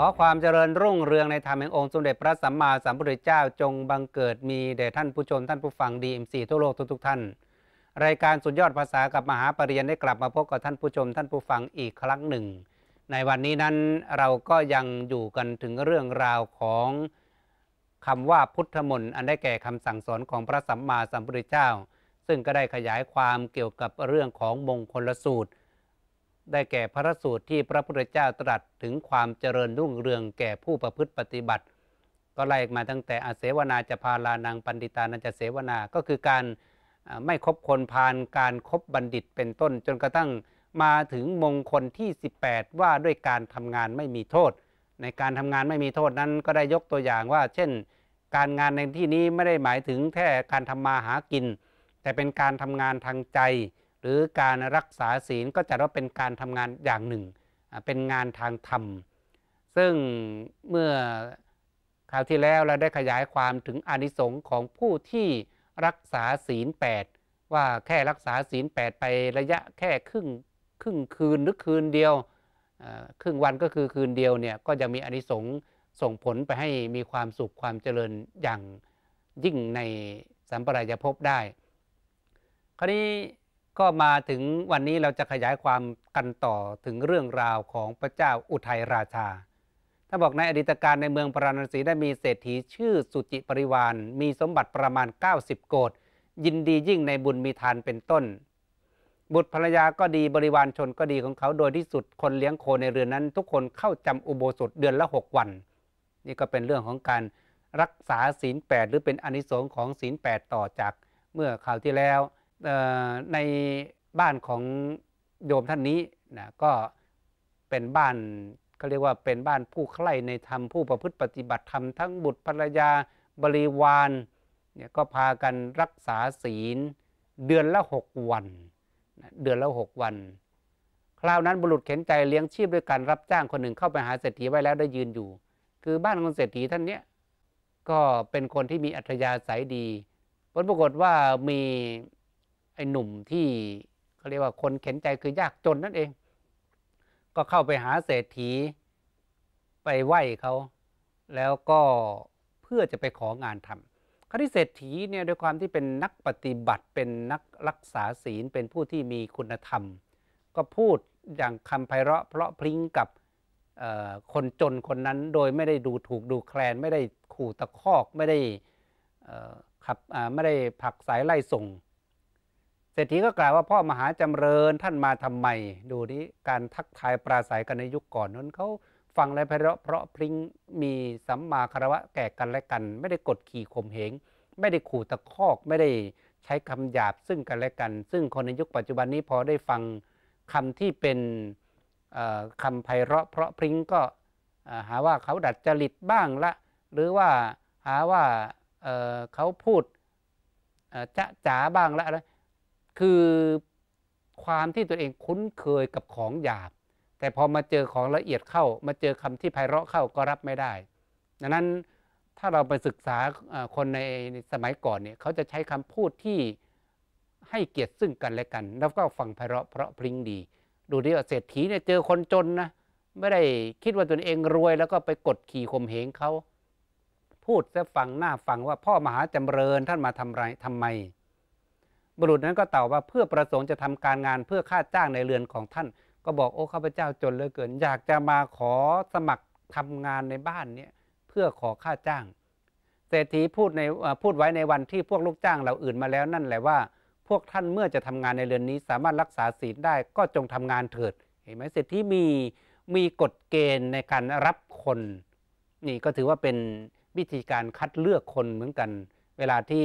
ขอความเจริญรุ่งเรืองในธรรมแห่งองค์สมเด็จพระสัมมาสัมพุทธเจ้าจงบังเกิดมีแด่ท่านผู้ชมท่านผู้ฟังดีเอ็มซีทั่วโลกทุกๆท่าน รายการสุดยอดภาษากับมหาปริญญาได้กลับมาพบกับท่านผู้ชมท่านผู้ฟังอีกครั้งหนึ่ง ในวันนี้นั้นเราก็ยังอยู่กันถึงเรื่องราวของคำว่าพุทธมนต์อันได้แก่คำสั่งสอนของพระสัมมาสัมพุทธเจ้า ซึ่งก็ได้ขยายความเกี่ยวกับเรื่องของมงคลสูตรได้แก่พระสูตรที่พระพุทธเจ้าตรัสถึงความเจริญรุ่งเรืองแก่ผู้ประพฤติปฏิบัติ ก็ไล่มาตั้งแต่อาเสวนาจะพาลานังปันติตานันจะเสวนาก็คือการไม่คบคนพานการครบบัณฑิตเป็นต้น จนกระทั่งมาถึงมงคลที่ 18 ว่าด้วยการทำงานไม่มีโทษ ในการทำงานไม่มีโทษนั้นก็ได้ยกตัวอย่างว่า เช่น การงานในที่นี้ไม่ได้หมายถึงแค่การทำมาหากิน แต่เป็นการทำงานทางใจหรือการรักษาศีลก็จะว่าเป็นการทำงานอย่างหนึ่ง เป็นงานทางธรรม ซึ่งเมื่อคราวที่แล้วเราได้ขยายความถึงอนิสงค์ของผู้ที่รักษาศีล 8 ว่าแค่รักษาศีล8ไประยะแค่ครึ่งครึ่งคืนหรือคืนเดียวครึ่งวันก็คือคืนเดียวเนี่ยก็จะมีอนิสงสส่งผลไปให้มีความสุขความเจริญอย่างยิ่งในสัมปรายภพได้ คราวนี้ก็มาถึงวันนี้เราจะขยายความกันต่อถึงเรื่องราวของพระเจ้าอุทัยราชา ถ้าบอกในอดีตการในเมืองปราณสีได้มีเศรษฐีชื่อสุจิปริวานมีสมบัติประมาณ 90 โกดยินดียิ่งในบุญมีทานเป็นต้น บุตรภรรยาก็ดี บริวารชนก็ดีของเขาโดยที่สุดคนเลี้ยงโคในเรือนนั้น ทุกคนเข้าจำอุโบสถเดือนละ6วันนี่ก็เป็นเรื่องของการรักษาศีล8หรือเป็นอนิสงค์ของศีล8ต่อจาก เมื่อคราวที่แล้วในบ้านของโยมท่านนี้นะก็เป็นบ้านเขาเรียกว่าเป็นบ้านผู้ใคร่ในธรรม ผู้ประพฤติปฏิบัติธรรม ทั้งบุตรภรรยาบริวารเนี่ยก็พากันรักษาศีล เดือนละหกวัน เดือนละหกวัน คราวนั้นบุรุษเข็นใจเลี้ยงชีพด้วยการรับจ้างคนหนึ่งเข้าไปหาเศรษฐีไว้แล้วได้ยืนอยู่ คือบ้านของเศรษฐีท่านเนี้ยก็เป็นคนที่มีอัธยาศัยดีผลปรากฏว่ามีไอ้หนุ่มที่เขาเรียกว่าคนเข็นใจคือยากจนนั่นเอง ก็เข้าไปหาเศรษฐีไปไหว้เขาแล้วก็เพื่อจะไปของานทำคณิเศรษฐีเนี่ยด้วยความที่เป็นนักปฏิบัติเป็นนักรักษาศีลเป็นผู้ที่มีคุณธรรม ก็พูดอย่างคำไพเราะเพราะพริ้งกับคนจนคนนั้นโดยไม่ได้ดูถูกดูแคลน ไม่ได้ขู่ตะคอก ไม่ได้ขับไม่ได้ผักสายไล่ส่งศรษฐีก็กล่าวว่าพ่อมหาจำเริญท่านมาทำไม ดูนี้การทักทายปราศัยกันในยุคก่อนนั้นเขาฟังอะไรเพราะเพราะพริ้งมีสัมมาคารวะแก่กันและกัน ไม่ได้กดขี่ข่มเหงไม่ได้ขู่ตะคอก ไม่ได้ใช้คำหยาบซึ่งกันและกัน ซึ่งคนในยุคปัจจุบันนี้พอได้ฟังคำที่เป็นคำไพเราะ เพราะพริ้งก็หาว่าเขาดัดจริตบ้างละ หรือว่าหาว่าเขาพูดจะจ๋าบ้างละคือความที่ตัวเองคุ้นเคยกับของหยาบ แต่พอมาเจอของละเอียดเข้ามาเจอคำที่ไพเราะเข้าก็รับไม่ได้ดังนั้นถ้าเราไปศึกษาคนในสมัยก่อนเนี่ยเขาจะใช้คำพูดที่ให้เกียรติซึ่งกันและกันแล้วก็ฟังไพเราะเพราะพริ้งดี ดูดิว่าเศรษฐีเนี่ยเจอคนจนนะไม่ได้คิดว่าตนเองรวย แล้วก็ไปกดขี่ข่มเหงเขาพูดจะฟังหน้าฟังว่าพ่อมหาจำเริญท่านมาทำไรทำไมบุรุษนั้นก็ตอบว่าเพื่อประสงค์จะทำการงานเพื่อค่าจ้างในเรือนของท่าน ก็บอกโอ้ข้าพเจ้าจนเหลือเกิน อยากจะมาขอสมัครทำงานในบ้านเนี่ยเพื่อขอค่าจ้าง เศรษฐีพูดในพูดไว้ในวันที่พวกลูกจ้างเราอื่นมาแล้วนั่นแหละว่า พวกท่านเมื่อจะทำงานในเรือนนี้ สามารถรักษาศีลได้ก็จงทำงานเถิด เห็นไหมเศรษฐีมีมีกฎเกณฑ์ในการรับคน นี่ก็ถือว่าเป็นวิธีการคัดเลือกคนเหมือนกัน เวลาที่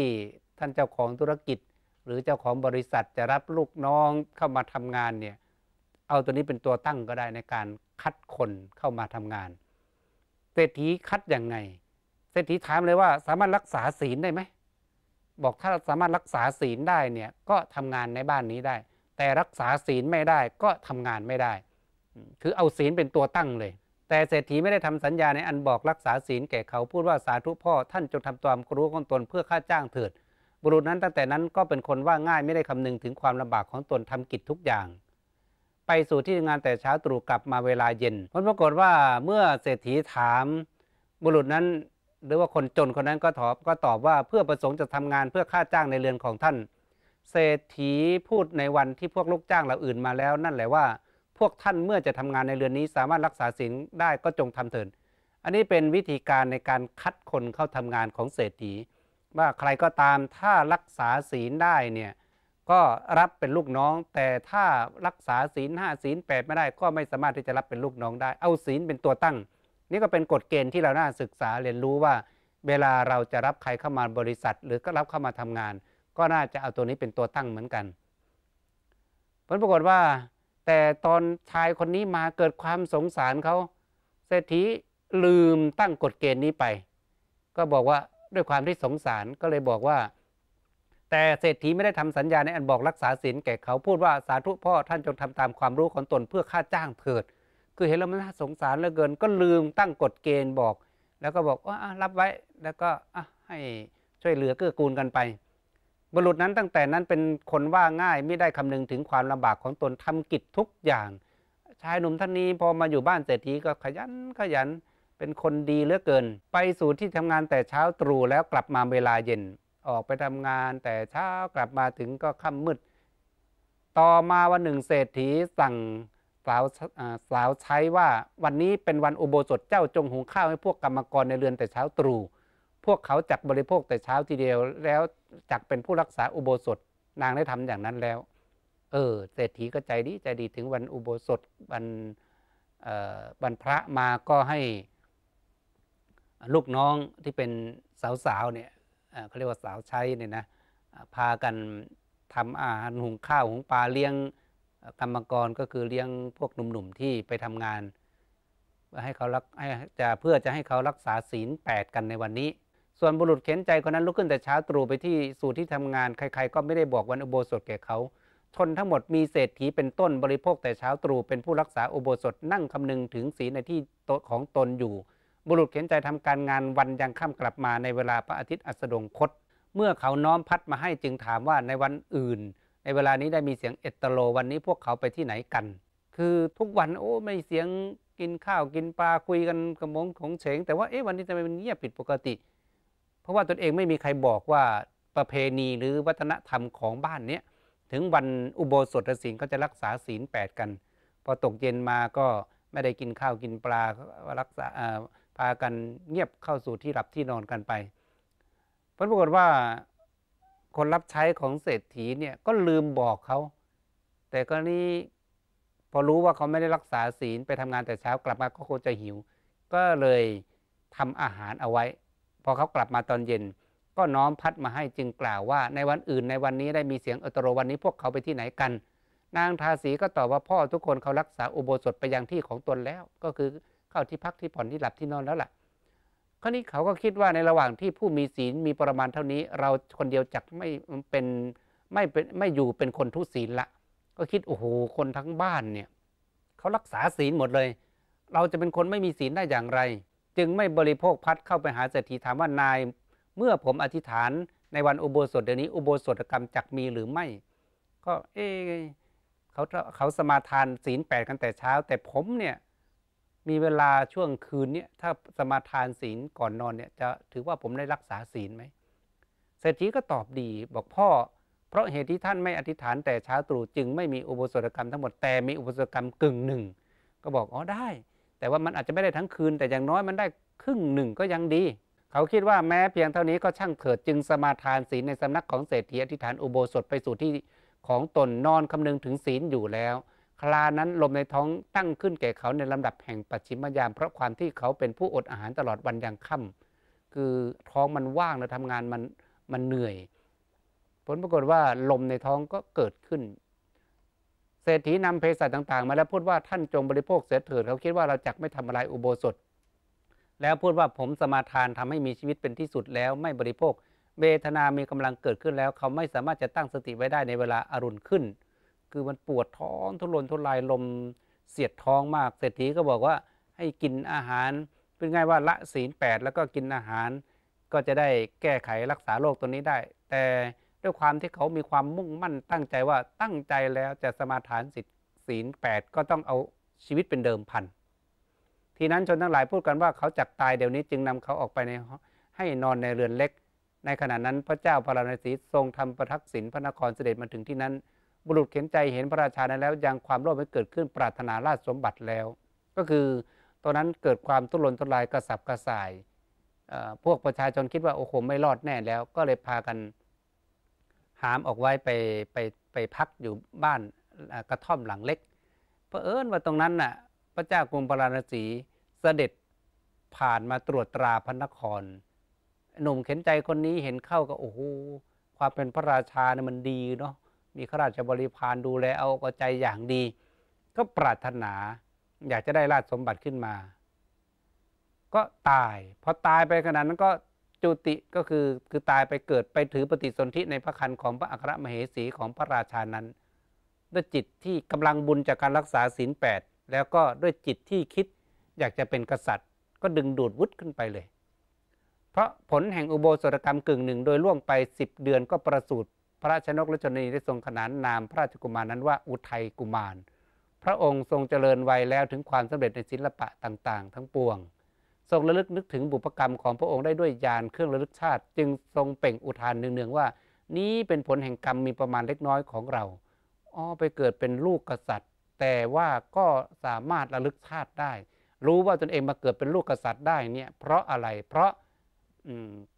ท่านเจ้าของธุรกิจหรือเจ้าของบริษัทจะรับลูกน้องเข้ามาทำงานเนี่ยเอาตัวนี้เป็นตัวตั้งก็ได้ในการคัดคนเข้ามาทำงานเศรษฐีคัดยังไง เศรษฐีถามเลยว่าสามารถรักษาศีลได้ไหมบอกถ้าสามารถรักษาศีลได้เนี่ยก็ทำงานในบ้านนี้ได้ แต่รักษาศีลไม่ได้ก็ทำงานไม่ได้คือเอาศีลเป็นตัวตั้งเลย แต่เศรษฐีไม่ได้ทำสัญญาในอันบอกรักษาศีลแก่เขาพูดว่าสาธุพ่อ ท่านจงทำตามรู้ของตนเพื่อค่าจ้างเถิดบุรุษนั้นตั้งแต่นั้นก็เป็นคนว่าง่ายไม่ได้คำนึงถึงความลำบากของตนทำกิจทุกอย่าง ไปสู่ที่งานแต่เช้าตรู่กลับมาเวลาเย็น ผลปรากฏว่าเมื่อเศรษฐีถาม บุรุษนั้นหรือว่าคนจนคนนั้นก็ตอบก็ตอบว่าเพื่อประสงค์จะทำงานเพื่อค่าจ้างในเรือนของท่าน เศรษฐีพูดในวันที่พวกลูกจ้างเราอื่นมาแล้ว นั่นแหละว่า พวกท่านเมื่อจะทำงานในเรือนนี้สามารถรักษาสินได้ก็จงทำเถิดอันนี้เป็นวิธีการในการคัดคนเข้าทำงานของเศรษฐีว่าใครก็ตามถ้ารักษาศีลได้เนี่ยก็รับเป็นลูกน้อง แต่ถ้ารักษาศีลห้าศีลแปดไม่ได้ ก็ไม่สามารถที่จะรับเป็นลูกน้องได้ เอาศีลเป็นตัวตั้ง นี่ก็เป็นกฎเกณฑ์ที่เราน่าศึกษาเรียนรู้ว่าเวลาเราจะรับใครเข้ามาบริษัทหรือก็รับเข้ามาทำงาน ก็น่าจะเอาตัวนี้เป็นตัวตั้งเหมือนกันผลปรากฏว่า แต่ตอนชายคนนี้มาเกิดความสงสารเขาเศรษฐีลืมตั้งกฎเกณฑ์นี้ไป ก็บอกว่าด้วยความที่สงสารก็เลยบอกว่า แต่เศรษฐีไม่ได้ทำสัญญาในอันบอกรักษาศีลแก่เขาพูดว่าสาธุพ่อ ท่านจงทำตามความรู้ของตนเพื่อค่าจ้างเถิด คือเห็นแล้วมันน่าสงสารเหลือเกินก็ลืมตั้งกฎเกณฑ์บอก แล้วก็บอกว่ารับไว้แล้วก็ให้ ช่วยเหลือเกื้อกูลกันไปบุรุษนั้นตั้งแต่นั้นเป็นคนว่าง่ายไม่ได้คำนึงถึงความลำบากของตนทำกิจทุกอย่างชายหนุ่มท่านนี้พอมาอยู่บ้าน เศรษฐีก็ขยันขยันยนเป็นคนดีเหลือเกิน ไปสู่ที่ทำงานแต่เช้าตรู่แล้วกลับมาเวลาเย็น ออกไปทำงานแต่เช้ากลับมาถึงก็ค่ามืด ต่อมาวันหนึ่งเศรษฐีสั่งสาวสาวใช้ว่า วันนี้เป็นวันอุโบสถเจ้าจงหุงข้าวให้พวกกรรมกรในเรือนแต่เช้าตรู่ พวกเขาจักบริโภคแต่เช้าทีเดียว แล้วจักเป็นผู้รักษาอุโบสถนางได้ทำอย่างนั้นแล้ว เออเศรษฐีก็ใจดีใจดีถึงวันอุโบสถวันวันพระมาก็ให้ลูกน้องที่เป็นสาวๆ เนี่ย เขาเรียกว่าสาวใช้เนี่ยนะ พากันทำอาหารหุงข้าวหุงปลาเลี้ยงกรรมกรก็คือเลี้ยงพวกหนุ่มๆที่ไปทำงานให้เขารักให้จะเพื่อจะให้เขารักษาศีลแปดกันในวันนี้ ส่วนบุรุษเข็นใจคนนั้นลุกขึ้นแต่เช้าตรู่ไปที่สู่ที่ทำงานใครๆก็ไม่ได้บอกวันอุโบสถแก่เขาชนทั้งหมดมีเศรษฐีเป็นต้นบริโภคแต่เช้าตรู่เป็นผู้รักษาอุโบสถนั่งคำนึงถึงศีลในที่ของตนอยู่บุรุษเข็นใจทำการงานวันยังค่ากลับมาในเวลาพระอาทิตย์อัสดงคต เมื่อเขาน้อมพัดมาให้จึงถามว่าในวันอื่น ในเวลานี้ได้มีเสียงเอตโลวันนี้พวกเขาไปที่ไหนกัน คือทุกวันโอ้ไม่เสียงกินข้าวกินปลาคุยกันกระมงของเฉงแต่ว่าเอ๊ะวันนี้ทำไมมันเงียบผิดปกติ เพราะว่าตนเองไม่มีใครบอกว่าประเพณีหรือวัฒนธรรมของบ้านเนี้ยถึงวันอุโบสถศีลก็จะรักษาศีลแปดกันพอตกเย็นมาก็ไม่ได้กินข้าวกินปลารักษาากันเงียบเข้าสู่ที่หลับที่นอนกันไปปรากฏว่าคนรับใช้ของเศรษฐีเนี่ยก็ลืมบอกเขา แต่ก็นี่พอรู้ว่าเขาไม่ได้รักษาศีลไปทำงานแต่เช้ากลับมาก็คงจะหิว ก็เลยทำอาหารเอาไว้ พอเขากลับมาตอนเย็น ก็น้อมพัดมาให้จึงกล่าวว่าในวันอื่นในวันนี้ได้มีเสียงอัตโรวันนี้พวกเขาไปที่ไหนกัน นางทาสีก็ตอบว่าพ่อทุกคนเขารักษาอุโบสถไปยังที่ของตนแล้วก็คือเข้าที่พักที่ผ่อนที่หลับที่นอนแล้วล่ะราวนี้เขาก็คิดว่าในระหว่างที่ผู้มีศีลมีปรมาณเท่านี้ เราคนเดียวจักไม่เป็นไม่เป็นไม่อยู่เป็นคนทุศีลละ ก็คิด โอ้โห คนทั้งบ้านเนี่ย เขารักษาศีลหมดเลย เราจะเป็นคนไม่มีศีลได้อย่างไร จึงไม่บริโภคพัดเข้าไปหาเศรษฐีถามว่านาย เมื่อผมอธิษฐานในวันอุโบสถเดี๋ยวนี้ อุโบสถกรรมจักมีหรือไม่ ก็เอ๊เขาเขาสมาทานศีลแปดกันแต่เช้า แต่ผมเนี่ยมีเวลาช่วงคืนเนี่ยถ้าสมาทานศีลก่อนนอนเนี่ยจะถือว่าผมได้รักษาศีลไหมเศรษฐีก็ตอบดีบอกพ่อ เพราะเหตุที่ท่านไม่อธิษฐานแต่เช้าตรู่จึงไม่มีอุโบสถกรรม ทั้งหมดแต่มีอุโบสถกรรมกึ่งหนึ่งก็บอกอ๋อได้ แต่ว่ามันอาจจะไม่ได้ทั้งคืน แต่อย่างน้อยมันได้ครึ่งหนึ่งก็ยังดี เขาคิดว่าแม้เพียงเท่านี้ก็ช่างเถิดจึงสมาทานศีลในสำนักของเศรษฐีอธิษฐานอุโบสถไปสู่ที่ของตนนอนคำนึงถึงศีลอยู่แล้วคลานั้น ลมในท้องตั้งขึ้นแก่เขาในลำดับแห่งปัจฉิมยาม เพราะความที่เขาเป็นผู้อดอาหารตลอดวันยังค่ำคือท้องมันว่างแล้วทำงานมันมันเหนื่อย ผลปรากฏว่าลมในท้องก็เกิดขึ้น เศรษฐีนำเภสัชต่างๆ มาแล้วพูดว่าท่านจงบริโภคเสียเถิดเขาคิดว่าเราจักไม่ทำอะไรอุโบสถ แล้วพูดว่าผมสมาทานทำให้มีชีวิตเป็นที่สุดแล้วไม่บริโภค เวทนามีกำลังเกิดขึ้นแล้ว เขาไม่สามารถจะตั้งสติไว้ได้ในเวลาอารุณขึ้นคือมันปวดท้องทุรนทุรายลมเสียดท้องมากเศรษฐีก็บอกว่าให้กินอาหาร เป็นไงว่าละศีลแปดแล้วก็กินอาหาร ก็จะได้แก้ไขรักษาโรคตัวนี้ได้ แต่ด้วยความที่เขามีความมุ่งมั่นตั้งใจว่าตั้งใจแล้วจะสมาทานศีลแปดก็ต้องเอาชีวิตเป็นเดิมพันทีนั้นชนทั้งหลายพูดกันว่าเขาจักตายเดี๋ยวนี้จึงนำเขาออกไปใน ให้นอนในเรือนเล็ก ในขณะนั้นพระเจ้าพระราณสีทรงทำประทักษิณพระนครเสด็จมาถึงที่นั้นบุรุษเข็นใจเห็นพระราชานั้นแล้ว ยังความโลภไม่เกิดขึ้นปรารถนาราชสมบัติแล้ว ก็คือตอนนั้นเกิดความทุรนทุรายกระสับกระส่ายพวกประชาชนคิดว่า โอ้โหไม่รอดแน่แล้วก็เลยพากันหามออกไว้ไปไปไปพักอยู่บ้านกระท่อมหลังเล็กเพราะเอิญว่าตรงนั้นน่ะพระเจ้ากรุงพาราณสีเสด็จผ่านมาตรวจตราพระนคร หนุ่มเข็นใจคนนี้เห็นเข้าก็โอ้โหความเป็นพระราชาเนี่ยมันดีเนาะมีข้าราชบริพารดูแลเอาใจอย่างดี ก็ปรารถนาอยากจะได้ราชสมบัติขึ้นมา ก็ตายพอตายไปขนาดนั้นก็จุติก็คือคือตายไปเกิดไปถือปฏิสนธิในพระคันของพระอัครมเหสีของพระราชานั้น ด้วยจิตที่กำลังบุญจากการรักษาศีลแปด แล้วก็ด้วยจิตที่คิดอยากจะเป็นกษัตริย์ ก็ดึงดูดวุฒิขึ้นไปเลย เพราะผลแห่งอุโบสถกรรมกึ่งหนึ่ง โดยล่วงไป 10 เดือนก็ประสูติพระราชนกและชนีได้ทรงขนานนามพระราชกุมารนั้นว่าอุทัยกุมาร พระองค์ทรงเจริญวัยแล้วถึงความสำเร็จในศิลปะต่างๆ ทั้งปวง ทรงระลึกนึกถึงบุพกรรมของพระองค์ได้ด้วยยานเครื่องระลึกชาติจึงทรงเป่งอุทานเนืองๆว่า นี้เป็นผลแห่งกรรมมีประมาณเล็กน้อยของเราอ้อไปเกิดเป็นลูกกษัตริย์ แต่ว่าก็สามารถระลึกชาติได้ รู้ว่าตนเองมาเกิดเป็นลูกกษัตริย์ได้เนี่ยเพราะอะไรเพราะ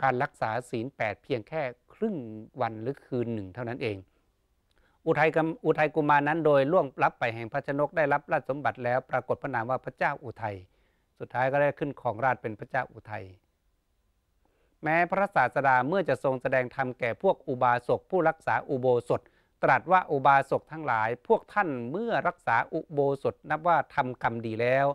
การรักษาศีลแปดเพียงแค่ครึ่งวัน หรือคืนหนึ่งเท่านั้นเอง อุทัยอุทัยกุมารนั้นโดยล่วงรับไปแห่งพระชนกได้รับราชสมบัติแล้วปรากฏพระนามว่าพระเจ้าอุทัย สุดท้ายก็ได้ขึ้นของราชเป็นพระเจ้าอุทัย แม้พระศาสดาเมื่อจะทรงแสดงธรรมแก่พวกอุบาสก ผู้รักษาอุโบสถ ตรัสว่าอุบาสกทั้งหลายพวกท่านเมื่อรักษาอุโบสถ นับว่าทำกรรมดีแล้ว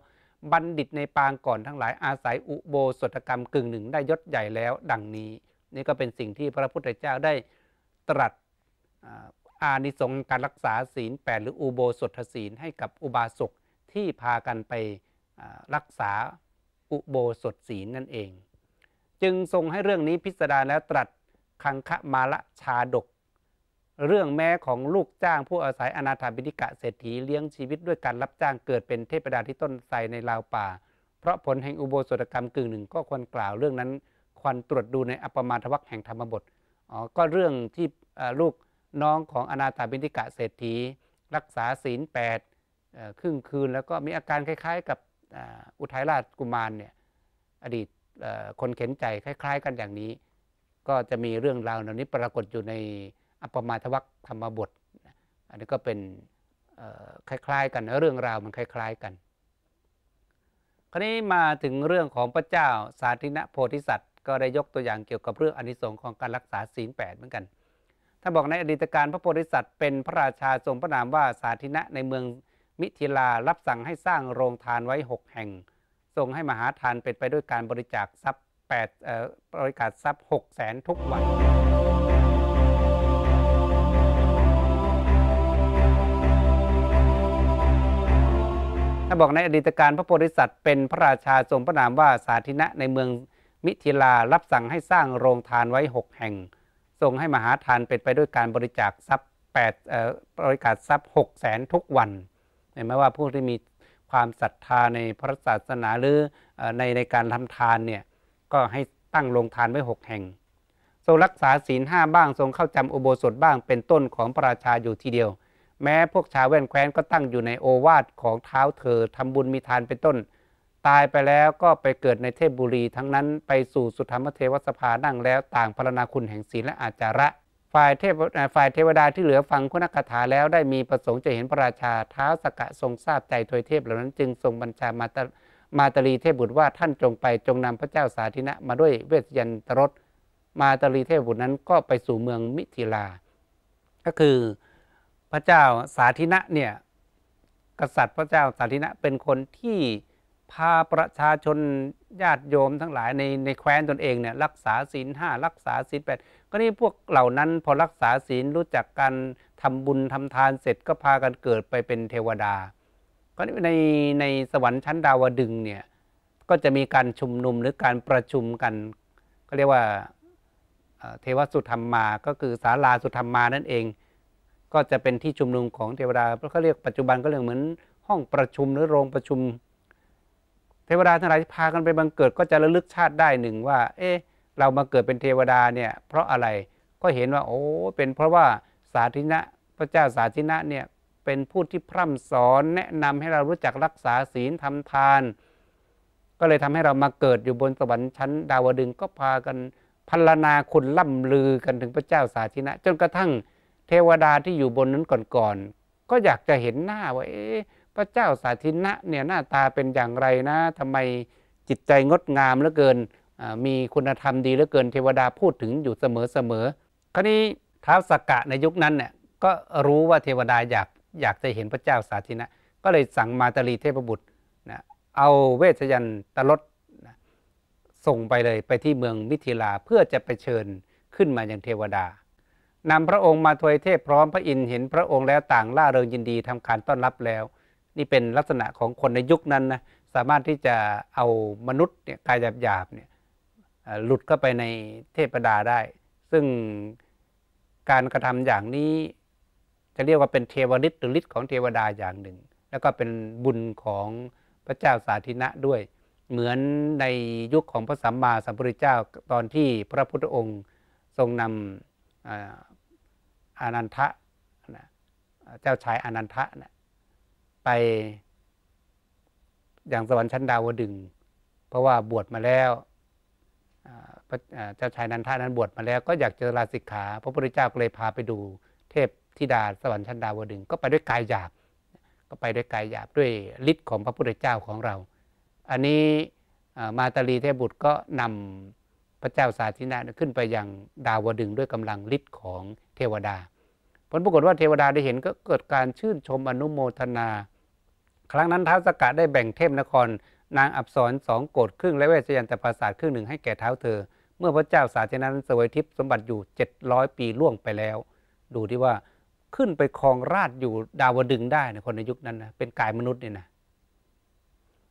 บัณฑิตในปางก่อนทั้งหลายอาศัยอุโบสถกรรมกึ่งหนึ่งได้ยศใหญ่แล้วดังนี้นี่ก็เป็นสิ่งที่พระพุทธเจ้าได้ตรัสอานิสงส์การรักษาศีลแปดหรืออุโบสถศีลให้กับอุบาสกที่พากันไปรักษาอุโบสถศีลนั่นเอง จึงทรงให้เรื่องนี้พิสดารและตรัสคังคะมาละชาดก เรื่องแม้ของลูกจ้างผู้อาศัยอนาถาบิณิกะเศรษฐีเลี้ยงชีวิตด้วยการรับจ้างเกิดเป็นเทพดาที่ต้นไทรในลาวป่า เพราะผลแห่งอุโบสถกรรมกึ่งหนึ่ง ก็ควรกล่าวเรื่องนั้นควันตรวจดูในอัปมาทวักแห่งธรรมบทอ๋อก็เรื่องที่ลูกน้องของอนาถาบินติกะเศรษฐี รักษาศีลแปดครึ่งคืน แล้วก็มีอาการคล้ายๆ กับอุทัยราชกุมารเนี่ยอดีตคนเข็นใจคล้าย ๆกันอย่างนี้ ก็จะมีเรื่องราวเหล่านี้ปรากฏอยู่ในอัปมาทวักธรรมบท อันนี้ก็เป็นคล้าย ๆ กันเรื่องราวมันคล้ายๆกัน คราวนี้มาถึงเรื่องของพระเจ้าสาธินโพธิสัตวก็ได้ยกตัวอย่างเกี่ยวกับเรื่องอนิสงค์ของการรักษาศีลแปดเหมือนกันท่านบอกในอดีตการพระโพธิสัตว์เป็นพระราชาทรงพระนามว่าสาธินะในเมืองมิถิลารับสั่งให้สร้างโรงทานไว้ 6 แห่ง ทรงให้มหาทานเป็นไปด้วยการบริจาคทรัพย์8เอ่อบริจาคทรัพย์6แสนทุกวันถ้าบอกในอดีตการพระโพธิสัตว์เป็นพระราชาทรงพระนามว่าสาธินะในเมืองมิถิลารับสั่งให้สร้างโรงทานไว้ 6 แห่ง ทรงให้มหาทานเป็นไปด้วยการบริจาคทรัพย์8บริการทรัพย์6แสนทุกวันเห็นไหมว่าผู้ที่มีความศรัทธาในพระศาสนาหรือในในการทำทานเนี่ยก็ให้ตั้งโรงทานไว้ 6 แห่งทรงรักษาศีลห้าบ้างทรงเข้าจำอุโบสถบ้างเป็นต้นของประาชาอยู่ทีเดียวแม้พวกชาวแว่นแคว้นก็ตั้งอยู่ในโอวาทของเท้าเธอทำบุญมีทานเป็นต้นตายไปแล้วก็ไปเกิดในเทพบุรีทั้งนั้นไปสู่สุธรรมเทวสภา นั่งแล้วต่างพรณาคุณแห่งศีลและอาจาระฝ่ายเทพฝ่ายเทวดาที่เหลือฟังคุณกถาแล้วได้มีประสงค์จะเห็นพระราชาเท้าสกะทรงทราบใจถวยเทพเหล่านั้นจึงทรงบัญชามาตมาตรีเทพบุตรว่าท่านจงไปจงนำพระเจ้าสาธินะ มาด้วยเวทยันตรสมาตรีเทพบุตรนั้นก็ไปสู่เมืองมิถิลา ก็คือพระเจ้าสาธินะเนี่ยกษัตริย์พระเจ้าสาธินะเป็นคนที่พาประชาชนญาติโยมทั้งหลายในในแคว้นตนเองเนี่ยรักษาศีลห้ารักษาศีลแปดก็นี่พวกเหล่านั้นพอรักษาศีลรู้จักการทำบุญทำทานเสร็จก็พากันเกิดไปเป็นเทวดาก็ในในสวรรค์ชั้นดาวดึงเนี่ยก็จะมีการชุมนุมหรือการประชุมกันก็เรียกว่าเทวสุธรรมมา ก็คือศาลาสุธรรมมานั่นเอง ก็จะเป็นที่ชุมนุมของเทวดาเขาเรียกปัจจุบันก็เรียกเหมือนห้องประชุมหรือโรงประชุมทวดาทั้งหลายที่พากันไปบังเกิดก็จะระลึกชาติได้หนึ่งว่า เอ๊ะเรามาเกิดเป็นเทวดาเนี่ย เพราะอะไรก็เห็นว่า โอ้เป็นเพราะว่าสาธินะพระเจ้าสาธินะเนี่ยเป็นผู้ที่พร่ำสอนแนะนำให้เรารู้จักรักษาศีลทำทาน ก็เลยทำให้เรามาเกิดอยู่บนสวรรค์ชั้น ดาวดึงก็พากันพัลนาคุณล่ำลือกันถึงพระเจ้าสาธินะ จนกระทั่งเทวดาที่อยู่บนนั้นก่อนๆกก็อยากจะเห็นหน้าว่าเอ๊ะพระเจ้าสาธินะเนี่ยหน้าตาเป็นอย่างไรนะ ทำไมจิตใจงดงามเหลือเกินมีคุณธรรมดีเหลือเกินเทวดาพูดถึงอยู่เสมอเสมอคราวนี้ท้าวสกกะในยุคนั้นเนี่ยก็รู้ว่าเทวดาอยากอยากจะเห็นพระเจ้าสาธินะก็เลยสั่งมาตรลีเทพบุตรนะ เอาเวชยันตลดนะส่งไปเลยไปที่เมืองมิถิลาเพื่อจะไปเชิญขึ้นมาอย่างเทวดานำพระองค์มาทวยเทพพร้อมพระอินทร์เห็นพระองค์แล้วต่างล่าเริงยินดีทำการต้อนรับแล้วนี่เป็นลักษณะของคนในยุคนั้นนะสามารถที่จะเอามนุษย์เนี่ยกายหยาบๆเนี่ยหลุดเข้าไปในเทพดาได้ ซึ่งการกระทำอย่างนี้จะเรียกว่าเป็น เทวฤทธิ์หรือฤทธิ์ของเทวดาอย่างหนึ่ง แล้วก็เป็นบุญของพระเจ้าสาธินะด้วย เหมือนในยุคของพระสัมมาสัมพุทธเจ้าตอนที่พระพุทธองค์ทรงนำอานันทะเจ้าชายอานันทะนะไปอย่างสวรรค์ชั้นดาวดึง เพราะว่าบวชมาแล้วเจ้าชายนันทานั้นบวชมาแล้ว ก็อยากเจอลาสิกขา พระพุทธเจ้าก็เลยพาไปดูเทพธิดา สวรรค์ชั้นดาวดึง ก็ไปด้วยกายหยาบก็ไปด้วยกายหยาบด้วยฤทธิ์ของพระพุทธเจ้าของเรา อันนี้มาตาลีเทพบุตรก็นำพระเจ้าสาธินาขึ้นไปยังดาวดึงด้วยกำลังฤทธิ์ของเทวดาผลปรากฏว่าเทวดาได้เห็นก็เกิดการชื่นชมอนุโมทนา ครั้งนั้นท้าวสกัดได้แบ่งเทพนคร นางอับสรสองโกดครึ่ง และเวสยันตปราสาทครึ่งหนึ่งให้แก่เท้าเธอ เมื่อพระเจ้าสาธินั้นสวยทิพย์สมบัติอยู่ 700 ปีล่วงไปแล้ว ดูที่ว่าขึ้นไปครองราชอยู่ดาวดึงได้นะคนในยุคนั้นนะเป็นกายมนุษย์เนี่ยนะ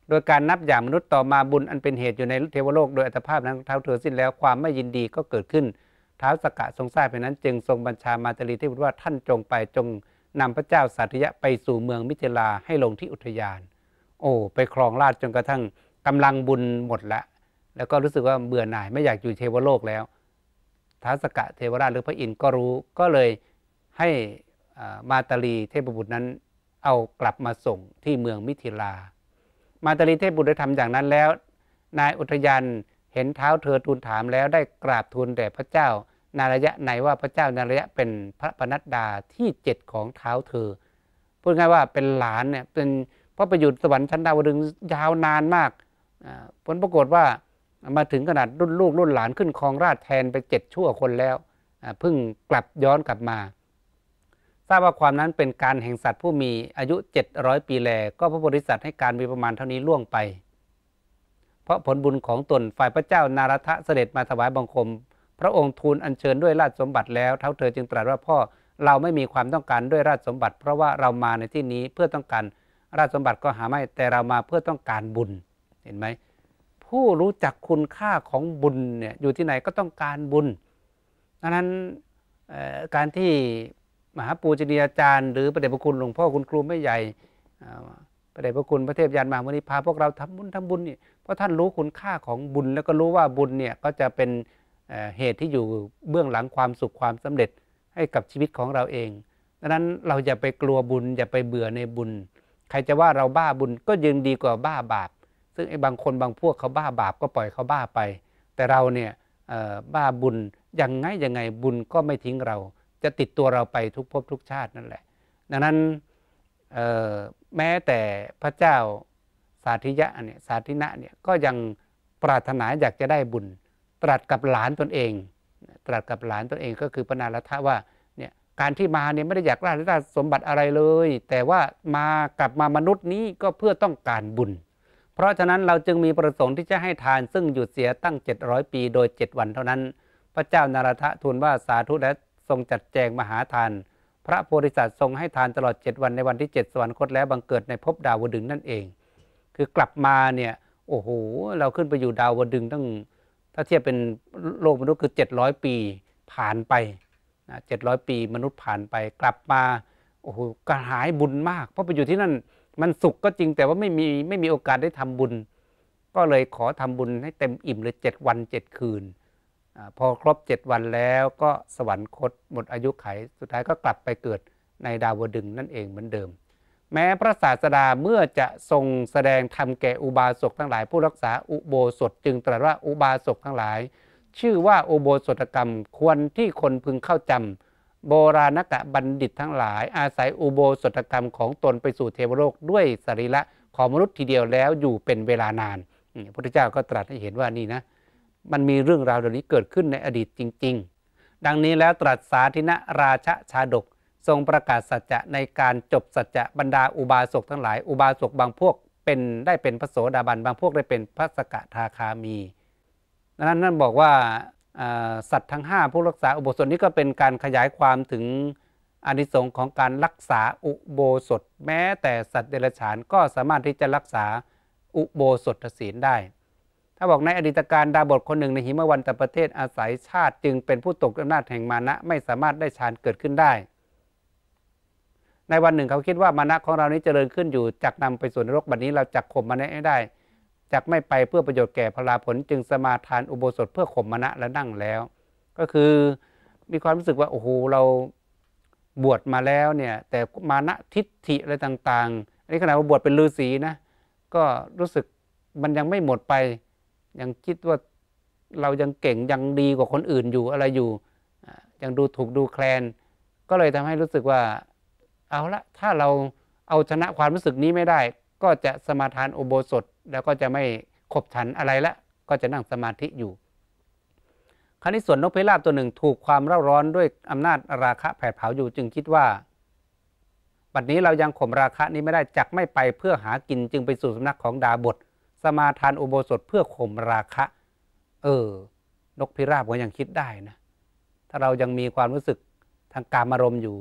โดยการนับอย่างมนุษย์ต่อมาบุญอันเป็นเหตุอยู่ในเทวโลกโดยอัตภาพนั้นเท้าเธอสิ้นแล้วความไม่ยินดีก็เกิดขึ้นท้าวสกกะทรงทราบเป็นนั้นจึงทรงบัญชามาตรีเทพบุตรว่าท่านจงไปจงนำพระเจ้าสัตยะไปสู่เมืองมิถิลาให้ลงที่อุทยาน โอ้ไปครองราชจนกระทั่งกำลังบุญหมดละแล้วก็รู้สึกว่าเบื่อหน่ายไม่อยากอยู่เทวโลกแล้วท้าวสกกะเทวราชหรือพระอินทร์ก็รู้ก็เลยให้มาตรีเทพบุตรนั้นเอากลับมาส่งที่เมืองมิถิลา มาตรีเทพบุตรได้ทำอย่างนั้นแล้ว นายอุทยานเห็นเท้าเธอทูลถามแล้วได้กราบทูลแด่พระเจ้านารยะในว่าพระเจ้า นารยะเป็นพระปนัดดาที่เจ็ดของเท้าเธอพูดง่ายว่าเป็นหลานเนี่ยเป็นพระประยุทธ์สวรรค์ชั้นดาวดึงยาวนานมากผลปรากฏว่ามาถึงขนาดรุ่นลูกรุ่นหลานขึ้นครองราชแทนไปเจ็ดชั่วคนแล้วเพิ่งกลับย้อนกลับมา ทราบว่าความนั้นเป็นการแห่งสัตว์ผู้มีอายุ 700 ปีแล ก็พระบริษัทให้การมีประมาณเท่านี้ล่วงไป เพราะผลบุญของตนฝ่ายพระเจ้านารทะเสด็จมาถวายบังคมพระองค์ทูลอัญเชิญด้วยราชสมบัติแล้วเท้าเธอจึงตรัสว่าพ่อเราไม่มีความต้องการด้วยราชสมบัติ เพราะว่าเรามาในที่นี้เพื่อต้องการราชสมบัติก็หาไม่ แต่เรามาเพื่อต้องการบุญ เห็นไหมผู้รู้จักคุณค่าของบุญเนี่ยอยู่ที่ไหนก็ต้องการบุญ ดังนั้นการที่มหาปูชนียาจารย์ หรือประเดชพระคุณหลวงพ่อคุณครูไม่ใหญ่ประเดชพระคุณพระเทพยานมาวันนี้พาพวกเราทำบุญทำบุญนี่เพราะท่านรู้คุณค่าของบุญแล้วก็รู้ว่าบุญเนี่ยก็จะเป็นเหตุที่อยู่เบื้องหลังความสุขความสำเร็จให้กับชีวิตของเราเอง ดังนั้นเราอย่าไปกลัวบุญอย่าไปเบื่อในบุญ ใครจะว่าเราบ้าบุญก็ยังดีกว่าบ้าบาป ซึ่งไอ้บางคนบางพวกเขาบ้าบาปก็ปล่อยเขาบ้าไป แต่เราเนี่ยบ้าบุญยังไงยังไงบุญก็ไม่ทิ้งเราจะติดตัวเราไปทุกภพทุกชาตินั่นแหละ ดังนั้นแม้แต่พระเจ้าสาธิยะเนี่ยสาธินะเนี่ยก็ยังปรารถนาอยากจะได้บุญตรัสกับหลานตนเอง ตรัสกับหลานตนเองก็คือพระนารทะว่า เนี่ย การที่มาเนี่ยไม่ได้อยากร่ารสมบัติอะไรเลย แต่ว่ามากลับมามนุษย์นี้ก็เพื่อต้องการบุญ เพราะฉะนั้นเราจึงมีประสงค์ที่จะให้ทานซึ่งหยุดเสียตั้ง 700 ปีโดย 7 วันเท่านั้น พระเจ้านารทะทูลว่าสาธุและทรงจัดแจงมหาทาน พระโพธิสัตว์ทรงให้ทานตลอด 7 วันในวันที่ 7สวรรคตแล้วบังเกิดในภพดาวดึงนั่นเอง คือกลับมาเนี่ย โอ้โห เราขึ้นไปอยู่ดาวดึงตั้งถ้าเทียบเป็นโลกมนุษย์คือ 700 ปีผ่านไปนะ700 ปีมนุษย์ผ่านไปกลับมาโอ้โหกระหายบุญมาก เพราะไปอยู่ที่นั่นมันสุขก็จริงแต่ว่าไม่มีไม่มีโอกาสได้ทำบุญก็เลยขอทำบุญให้เต็มอิ่มเลย 7 วัน 7 คืน พอครบ 7 วันแล้วก็สวรรคตหมดอายุไข สุดท้ายก็กลับไปเกิดในดาวดึงนั่นเองเหมือนเดิมแม้พระศาสดาเมื่อจะทรงแสดงธรรมแก่อุบาสกทั้งหลายผู้รักษาอุโบสถจึงตรัสว่าอุบาสกทั้งหลาย ชื่อว่าอุโบสถกรรมควรที่คนพึงเข้าจำ โบราณกะบัณฑิตทั้งหลายอาศัยอุโบสถกรรมของตนไปสู่เทวโลกด้วยสรีระของมนุษย์ทีเดียวแล้วอยู่เป็นเวลานานพระพุทธเจ้าก็ตรัสให้เห็นว่านี่นะมันมีเรื่องราวเหล่านี้เกิดขึ้นในอดีตจริง ๆ ดังนี้แล้วตรัสสาธินะราชชาดกทรงประกาศสัจจะในการจบสัจจะบรรดาอุบาสกทั้งหลาย อุบาสกบางพวกเป็นได้เป็นพระโสดาบันบางพวกได้เป็นพระสกทาคามีดังนั้นนั่นบอกว่าสัตว์ทั้ง5ผู้รักษาอุโบสถนี้ก็เป็นการขยายความถึงอนิสงค์ของการรักษาอุโบสถ แม้แต่สัตว์เดรัจฉานก็สามารถที่จะรักษาอุโบสถศีลได้ ถ้าบอกในอดีตการดาบทคนหนึ่งในหิมวันตประเทศอาศัยชาติจึงเป็นผู้ตกอำนาจแห่งมานะไม่สามารถได้ฌานเกิดขึ้นได้ในวันหนึ่งเขาคิดว่ามานะของเรานี้เจริญขึ้นอยู่จักนำไปสู่นรกบัดนี้เราจักข่มมานะให้ได้จักไม่ไปเพื่อประโยชน์แก่พลาผลจึงสมาทานอุโบสถเพื่อข่มมานะและนั่งแล้ว ก็คือมีความรู้สึกว่า โอ้โห เราบวชมาแล้วเนี่ย แต่มานะทิฏฐิอะไรต่างๆอันนี้ขณะาบวชเป็นฤาษีนะก็รู้สึกมันยังไม่หมดไปยังคิดว่าเรายังเก่งยังดีกว่าคนอื่นอยู่อะไรอยู่ยังดูถูกดูแคลนก็เลยทำให้รู้สึกว่าเอาละถ้าเราเอาชนะความรู้สึกนี้ไม่ได้ ก็จะสมาทานอุโบสถแล้วก็จะไม่ขบฉันอะไรละ ก็จะนั่งสมาธิอยู่คราวนี้ส่วนนกพิราบตัวหนึ่งถูกความเร่าร้อนด้วยอำนาจราคะแผดเผาอยู่จึงคิดว่า บัดนี้เรายังข่มราคะนี้ไม่ได้จักไม่ไปเพื่อหากินจึงไปสู่สำนักของดาบท สมาทานอุโบสถเพื่อข่มราคะ เออ นกพิราบก็ยังคิดได้นะ ถ้าเรายังมีความรู้สึกทางการอารมณ์อยู่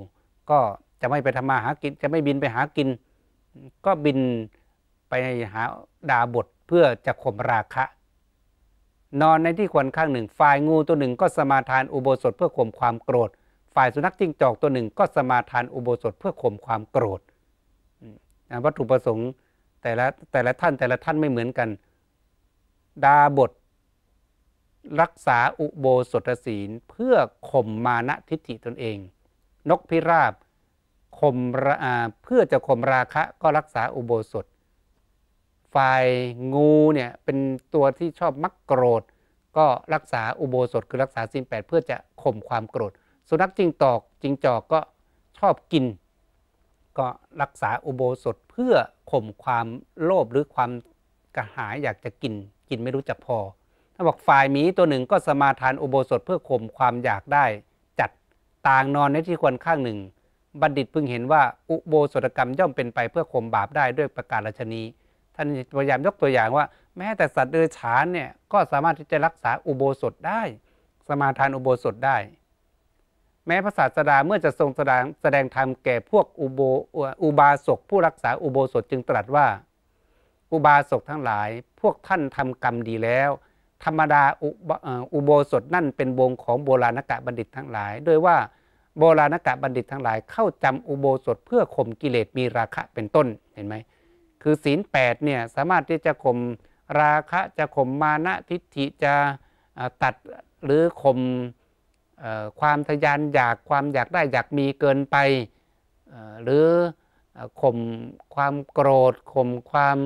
ก็จะไม่ไปทำมาหากิน จะไม่บินไปหากิน ก็บินไปหาดาบทเพื่อจะข่มราคะ นอนในที่ควรข้างหนึ่ง ฝ่ายงูตัวหนึ่ง ก็สมาทานอุโบสถเพื่อข่มความโกรธ ฝ่ายสุนัขจิ้งจอกตัวหนึ่ง ก็สมาทานอุโบสถเพื่อข่มความโกรธวัตถุประสงค์แต่ละแต่ละท่านแต่ละท่านไม่เหมือนกัน ดาบทรักษาอุโบสถศีลเพื่อข่มมานะทิฏฐิตนเอง นกพิราบข่มเพื่อจะข่มราคะก็รักษาอุโบสถฝ่ายงูเนี่ยเป็นตัวที่ชอบมักโกรธก็รักษาอุโบสถ คือรักษาสินแปดเพื่อจะข่มความโกรธสุนัขจิงตอกจิงจอกก็ชอบกิน ก็รักษาอุโบสถเพื่อข่มความโลภหรือความกระหายอยากจะกิน กินไม่รู้จักพอ ถ้าบอกฝ่ายหมีตัวหนึ่งก็สมาทานอุโบสถเพื่อข่มความอยากได้จัดต่างนอนในที่ควรข้างหนึ่งบัณฑิตพึงเห็นว่าอุโบสถกรรมย่อมเป็นไปเพื่อข่มบาปได้ด้วยประการฉนี้ท่านพยายามยกตัวอย่างว่า แม้แต่สัตว์เดรัจฉานเนี่ยก็สามารถที่จะรักษาอุโบสถได้สมาทานอุโบสถได้ แม้พระศาสดาเมื่อจะทรงแสดงแสดงธรรมแก่พวกอุโบอุบาสก ผู้รักษาอุโบสถจึงตรัสว่า อุบาสกทั้งหลายพวกท่านทำกรรมดีแล้ว ธรรมดาอุโบสถนั่นเป็นวงของโบราณกะบัณฑิตทั้งหลายด้วยว่าโบราณกะบัณฑิตทั้งหลายเข้าจำอุโบสถเพื่อข่มกิเลสมีราคะเป็นต้น เห็นไหม คือศีล8เนี่ยสามารถที่จะข่มราคะ จะข่มมานะทิฏฐิจะตัดหรือข่มความทยานอยากความอยากได้อยากมีเกินไปหรือข่มความโกรธข่มความ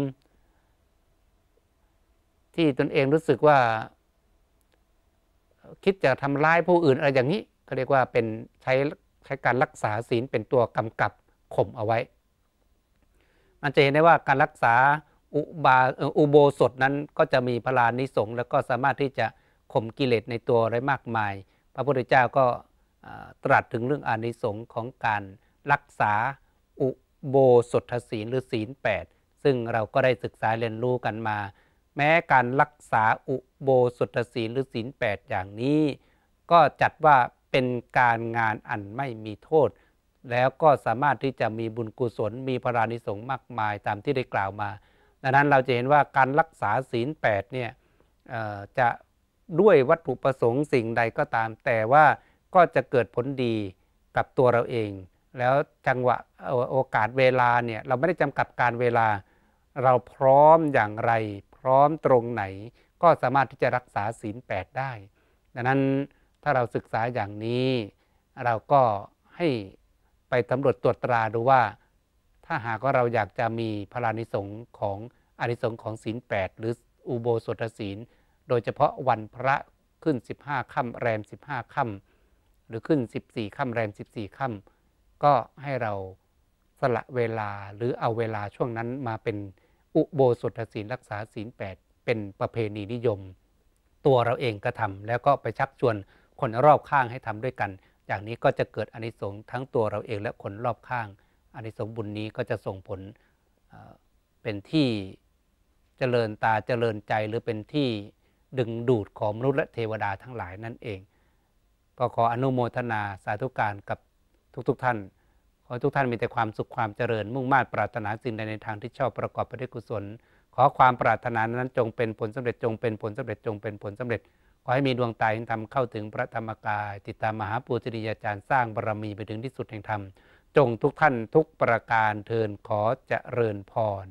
ที่ตนเองรู้สึกว่าคิดจะทำร้ายผู้อื่นอะไรอย่างนี้กเรียกว่าเป็นใช้ใช้การรักษาศีลเป็นตัวกำกับข่มเอาไว้ มันจะเห็นได้ว่าการรักษาอุบาอุโบสถนั้น ก็จะมีพลานิสงแล้วก็สามารถที่จะข่มกิเลสในตัวได้มากมาย พระพุทธเจ้าก็ตรัสถึงเรื่องอานิสง์ของการรักษาอุโบสถศีลหรือศีล 8 ซึ่งเราก็ได้ศึกษาเรียนรู้กันมา แม้การรักษาอุโบสถศีลหรือศีล8อย่างนี้ ก็จัดว่าเป็นการงานอันไม่มีโทษ แล้วก็สามารถที่จะมีบุญกุศลมีพรานิสงฆ์มากมายตามที่ได้กล่าวมา ดังนั้นเราจะเห็นว่าการรักษาศีล8เนี่ยจะด้วยวัตถุประสงค์สิ่งใดก็ตาม แต่ว่าก็จะเกิดผลดีกับตัวเราเอง แล้วจังหวะโอกาสเวลาเนี่ยเราไม่ได้จำกัดการเวลาเราพร้อมอย่างไร พร้อมตรงไหน ก็สามารถที่จะรักษาศีล8ได้ ดังนั้นถ้าเราศึกษาอย่างนี้ เราก็ให้ไปสำรวจตรวจตราดูว่าถ้าหากว่าเราอยากจะมีพลานิสงของอานิสงของศีล8หรืออุโบสถศีล โดยเฉพาะวันพระขึ้น 15ค่ำแรม 15ค่ำหรือขึ้น 14ค่ำแรม 14ค่ำก็ให้เราสละเวลาหรือเอาเวลาช่วงนั้นมาเป็นอุโบสถศีลรักษาศีล8เป็นประเพณีนิยม ตัวเราเองกระทำแล้วก็ไปชักชวนคนรอบข้างให้ทำด้วยกัน อย่างนี้ก็จะเกิดอนิสงส์ทั้งตัวเราเองและคนรอบข้าง อนิสงส์บุญนี้ก็จะส่งผลเป็นที่เจริญตาเจริญใจหรือเป็นที่ดึงดูดของมนุษย์และเทวดาทั้งหลายนั่นเอง ก็ขออนุโมทนาสาธุการกับทุกๆทท่าน ขอทุกท่านมีแต่ความสุขความเจริญมุ่งมา่ปรารถนาสิ่งใดในทางที่ชอบประกอบไปด้วยกุศล ขอความปรารถนานั้นจงเป็นผลสำเร็จจงเป็นผลสำเร็จจงเป็นผลสำเร็จขอให้มีดวงตาเห็นธรรมเข้าถึงพระธรรมกาย ติดตามมหาปูชิยาจารย์สร้างบารรมีไปถึงที่สุดแห่งธรรม จงทุกท่านทุกประการเทินขอจเจริญพร